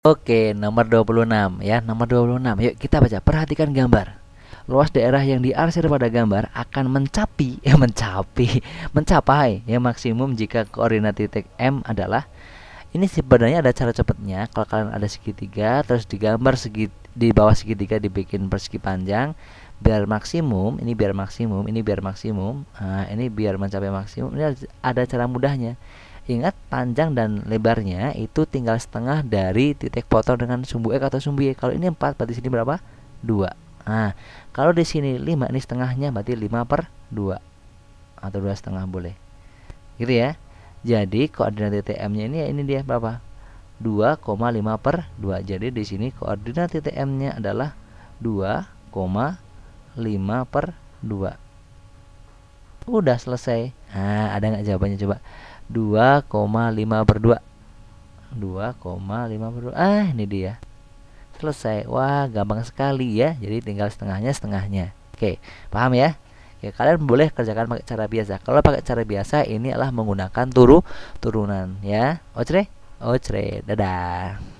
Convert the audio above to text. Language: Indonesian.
Oke, nomor 26 ya. Nomor 26. Yuk kita baca. Perhatikan gambar. Luas daerah yang diarsir pada gambar akan mencapi ya mencapi, mencapai ya maksimum jika koordinat titik M adalah ini sebenarnya ada cara cepatnya. Kalau kalian ada segitiga terus digambar segi di bawah segitiga dibikin persegi panjang biar maksimum, ini biar maksimum, ini biar maksimum, nah, ini biar mencapai maksimum. Ini ada cara mudahnya Ingat panjang dan lebarnya itu tinggal setengah dari titik potong dengan sumbu X atau sumbu Y. Kalau ini 4 berarti sini berapa? 2. Nah, kalau di sini 5 ini setengahnya berarti 5 per 2 atau dua setengah boleh. Gitu ya. Jadi koordinat titik M-nya ini ya ini dia berapa? 2,5 per 2. Jadi di sini koordinat titik M-nya adalah 2,5 per 2. Udah selesai. Nah, ada nggak jawabannya coba? 2,5 per 2 2,5 per 2 Ah, ini dia Selesai Wah, gampang sekali ya Jadi tinggal setengahnya, setengahnya Oke, paham ya? Oke, kalian boleh kerjakan pakai cara biasa Kalau pakai cara biasa, ini adalah menggunakan turu turunan ya Ocre? Ocre, dadah